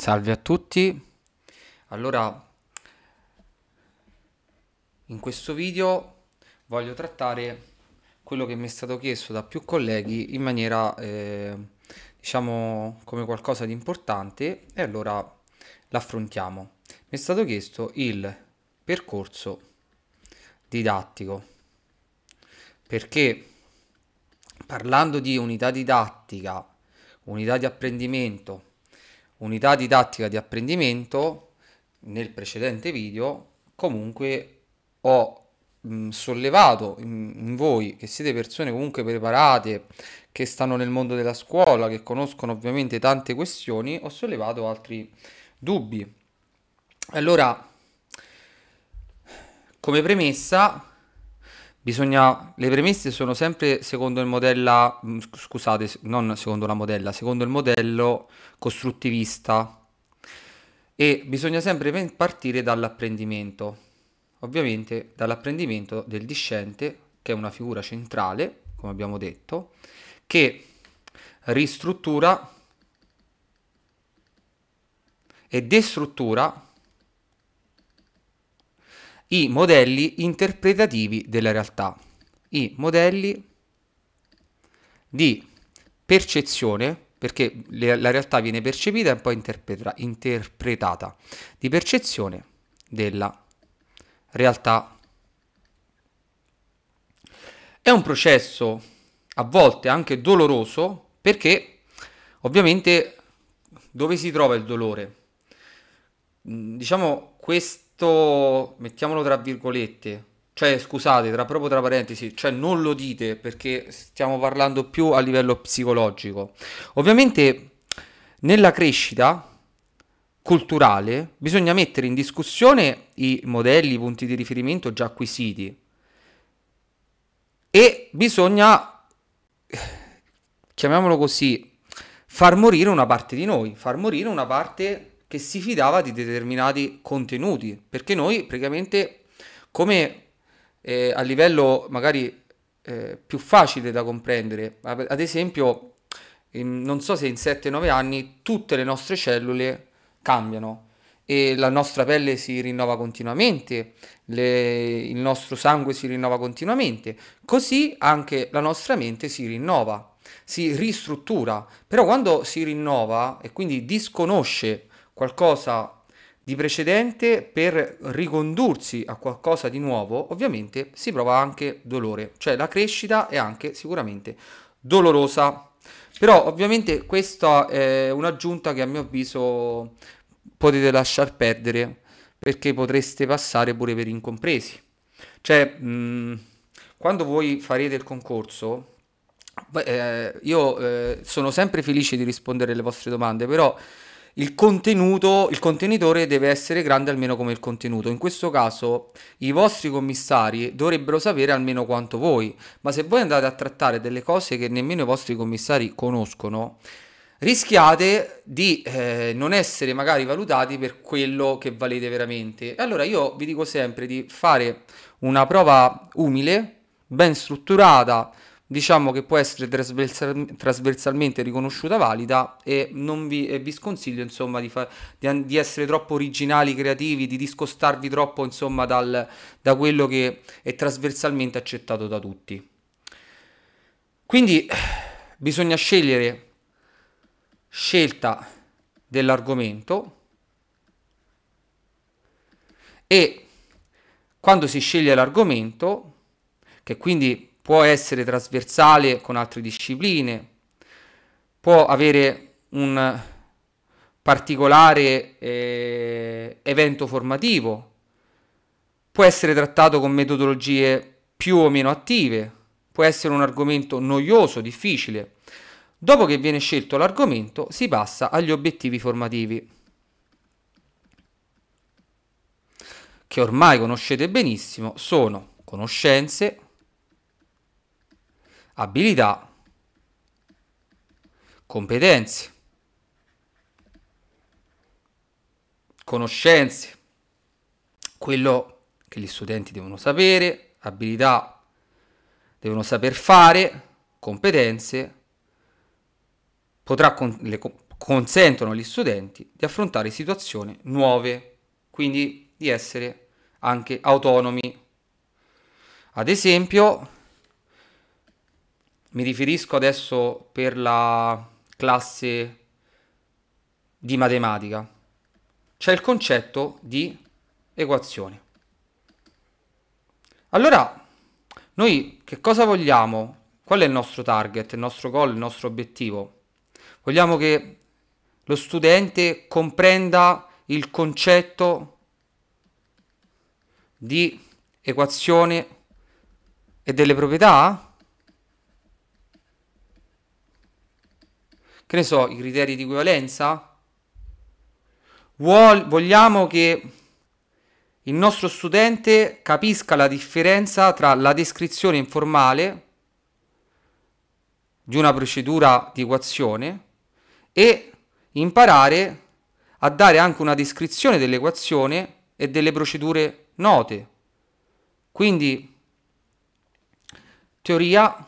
Salve a tutti, allora in questo video voglio trattare quello che mi è stato chiesto da più colleghi in maniera eh, diciamo come qualcosa di importante e allora l'affrontiamo. Mi è stato chiesto il percorso didattico perché parlando di unità didattica, unità di apprendimento, unità didattica di apprendimento nel precedente video comunque ho mh, sollevato in, in voi che siete persone comunque preparate che stanno nel mondo della scuola che conoscono ovviamente tante questioni ho sollevato altri dubbi allora come premessa Bisogna, le premesse sono sempre secondo il modello, mm, scusate, non secondo la modella, secondo il modello costruttivista e bisogna sempre partire dall'apprendimento, ovviamente dall'apprendimento del discente che è una figura centrale, come abbiamo detto, che ristruttura e destruttura i modelli interpretativi della realtà, i modelli di percezione, perché le, la realtà viene percepita e poi interpreta, interpretata, di percezione della realtà. È un processo a volte anche doloroso perché ovviamente dove si trova il dolore? Diciamo questo questo, mettiamolo tra virgolette, cioè scusate, tra, proprio tra parentesi, cioè non lo dite perché stiamo parlando più a livello psicologico. Ovviamente nella crescita culturale bisogna mettere in discussione i modelli, i punti di riferimento già acquisiti e bisogna, chiamiamolo così, far morire una parte di noi, far morire una parte che si fidava di determinati contenuti, perché noi praticamente come eh, a livello magari eh, più facile da comprendere, ad esempio in, non so se in 7-9 anni tutte le nostre cellule cambiano e la nostra pelle si rinnova continuamente, le, il nostro sangue si rinnova continuamente, così anche la nostra mente si rinnova, si ristruttura, però quando si rinnova e quindi disconosce qualcosa di precedente per ricondursi a qualcosa di nuovo, ovviamente si prova anche dolore, cioè la crescita è anche sicuramente dolorosa. Però ovviamente questa è un'aggiunta che a mio avviso potete lasciar perdere perché potreste passare pure per incompresi. Cioè, mh, quando voi farete il concorso, eh, io eh, sono sempre felice di rispondere alle vostre domande, però il contenuto, il contenitore deve essere grande almeno come il contenuto. In questo caso i vostri commissari dovrebbero sapere almeno quanto voi, ma se voi andate a trattare delle cose che nemmeno i vostri commissari conoscono, rischiate di eh, non essere magari valutati per quello che valete veramente. Allora io vi dico sempre di fare una prova umile, ben strutturata, diciamo che può essere trasversal- trasversalmente riconosciuta valida e vi, e vi, sconsiglio insomma di, fa- di, di, essere troppo originali, creativi, di discostarvi troppo insomma dal, da quello che è trasversalmente accettato da tutti. Quindi bisogna scegliere scelta dell'argomento e quando si sceglie l'argomento, che quindi può essere trasversale con altre discipline, può avere un particolare eh, evento formativo, può essere trattato con metodologie più o meno attive, può essere un argomento noioso, difficile. Dopo che viene scelto l'argomento si passa agli obiettivi formativi, che ormai conoscete benissimo, sono conoscenze, abilità, competenze, conoscenze, quello che gli studenti devono sapere, abilità devono saper fare, competenze, potrà con, le, consentono agli studenti di affrontare situazioni nuove, quindi di essere anche autonomi. Ad esempio, mi riferisco adesso per la classe di matematica. C'è il concetto di equazione. Allora, noi che cosa vogliamo? Qual è il nostro target, il nostro goal, il nostro obiettivo? Vogliamo che lo studente comprenda il concetto di equazione e delle proprietà? che ne so, i criteri di equivalenza? Vuol, vogliamo che il nostro studente capisca la differenza tra la descrizione informale di una procedura di equazione e imparare a dare anche una descrizione dell'equazione e delle procedure note. Quindi teoria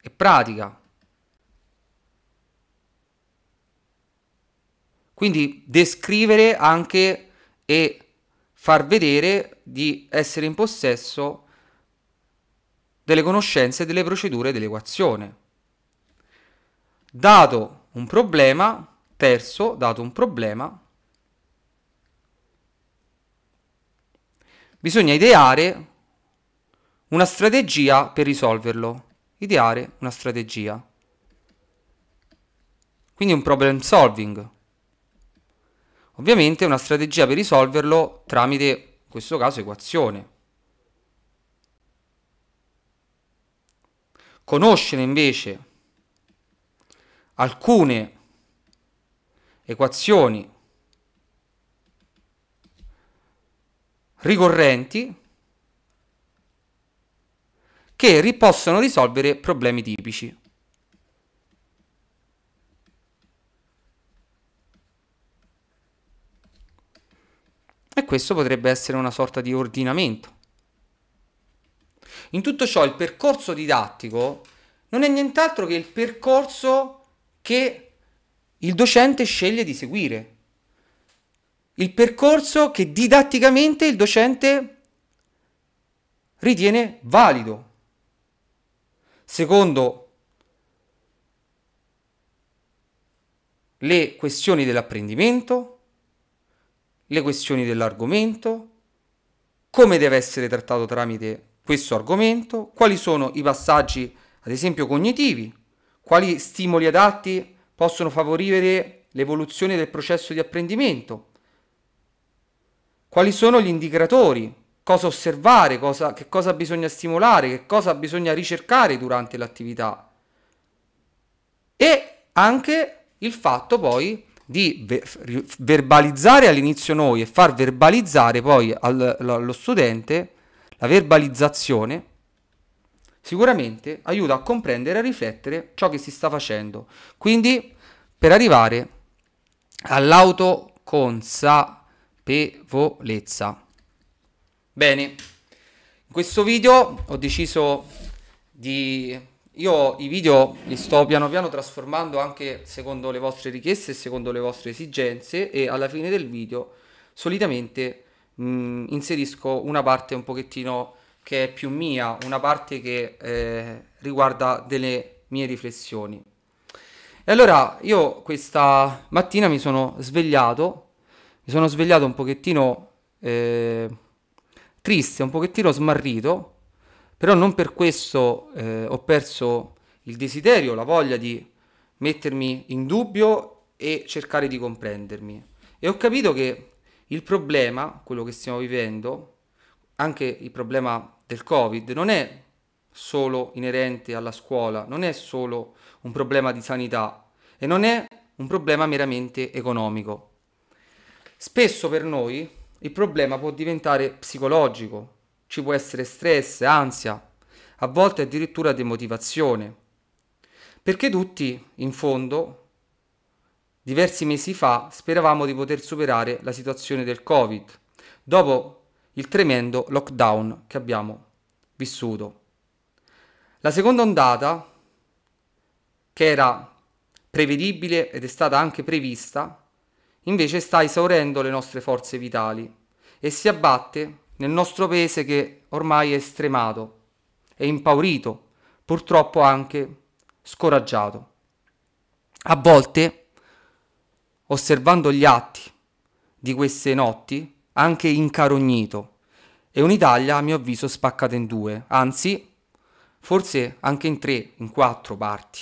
e pratica. Quindi descrivere anche e far vedere di essere in possesso delle conoscenze, delle procedure dell'equazione. Dato un problema, terzo, dato un problema, bisogna ideare una strategia per risolverlo. Ideare una strategia. Quindi un problem solving. Ovviamente una strategia per risolverlo tramite, in questo caso, equazione. Conoscere invece alcune equazioni ricorrenti che possono risolvere problemi tipici. questo potrebbe essere una sorta di ordinamento. In tutto ciò il percorso didattico non è nient'altro che il percorso che il docente sceglie di seguire, il percorso che didatticamente il docente ritiene valido, secondo le questioni dell'apprendimento, le questioni dell'argomento, come deve essere trattato tramite questo argomento, quali sono i passaggi, ad esempio, cognitivi, quali stimoli adatti possono favorire l'evoluzione del processo di apprendimento, quali sono gli indicatori, cosa osservare, cosa, che cosa bisogna stimolare, che cosa bisogna ricercare durante l'attività e anche il fatto poi di ver verbalizzare all'inizio noi e far verbalizzare poi allo studente la verbalizzazione sicuramente aiuta a comprendere e a riflettere ciò che si sta facendo. Quindi per arrivare all'autoconsapevolezza. Bene, in questo video ho deciso di io i video li sto piano piano trasformando anche secondo le vostre richieste e secondo le vostre esigenze e alla fine del video solitamente mh, mm, inserisco una parte un pochettino che è più mia, una parte che eh, riguarda delle mie riflessioni. E allora io questa mattina mi sono svegliato, mi sono svegliato un pochettino eh, triste, un pochettino smarrito però non per questo eh, ho perso il desiderio, la voglia di mettermi in dubbio e cercare di comprendermi. E ho capito che il problema, quello che stiamo vivendo, anche il problema del Covid, non è solo inerente alla scuola, non è solo un problema di sanità e non è un problema meramente economico. Spesso per noi il problema può diventare psicologico, ci può essere stress, ansia, a volte addirittura demotivazione. Perché tutti, in fondo, diversi mesi fa speravamo di poter superare la situazione del Covid, dopo il tremendo lockdown che abbiamo vissuto. La seconda ondata, che era prevedibile ed è stata anche prevista, invece sta esaurendo le nostre forze vitali e si abbatte nel nostro paese che ormai è stremato, è impaurito, purtroppo anche scoraggiato. A volte, osservando gli atti di queste notti, anche incarognito, è un'Italia a mio avviso spaccata in due, anzi, forse anche in tre, in quattro parti.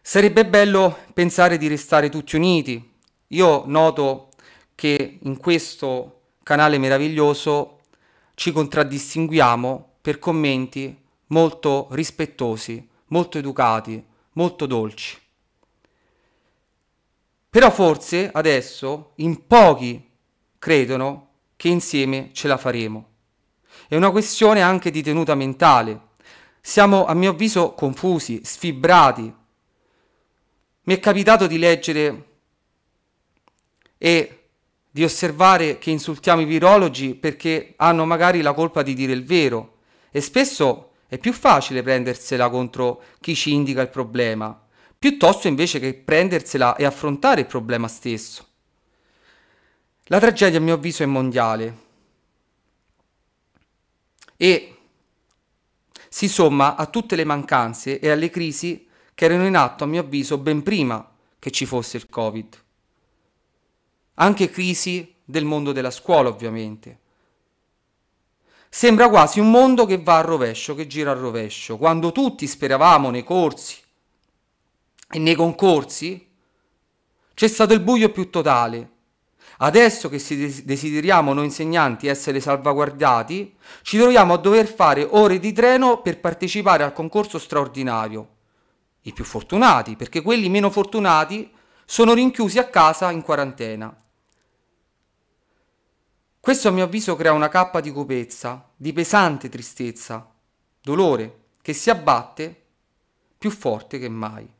Sarebbe bello pensare di restare tutti uniti. Io noto che in questo canale meraviglioso, ci contraddistinguiamo per commenti molto rispettosi, molto educati, molto dolci. Però forse adesso in pochi credono che insieme ce la faremo. È una questione anche di tenuta mentale. Siamo, a mio avviso, confusi, sfibrati. Mi è capitato di leggere e di osservare che insultiamo i virologi perché hanno magari la colpa di dire il vero e spesso è più facile prendersela contro chi ci indica il problema, piuttosto invece che prendersela e affrontare il problema stesso. La tragedia a mio avviso è mondiale e si somma a tutte le mancanze e alle crisi che erano in atto a mio avviso ben prima che ci fosse il Covid anche crisi del mondo della scuola ovviamente. Sembra quasi un mondo che va a rovescio, che gira a rovescio, quando tutti speravamo nei corsi e nei concorsi, c'è stato il buio più totale. Adesso che desideriamo noi insegnanti essere salvaguardati, ci troviamo a dover fare ore di treno per partecipare al concorso straordinario. I più fortunati, perché quelli meno fortunati sono rinchiusi a casa in quarantena. Questo a mio avviso crea una cappa di copezza, di pesante tristezza, dolore, che si abbatte più forte che mai.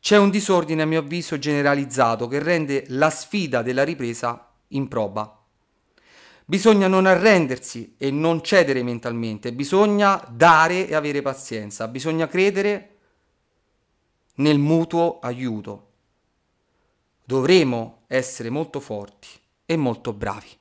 C'è un disordine a mio avviso generalizzato che rende la sfida della ripresa in improba. Bisogna non arrendersi e non cedere mentalmente, bisogna dare e avere pazienza, bisogna credere nel mutuo aiuto. Dovremo essere molto forti e molto bravi.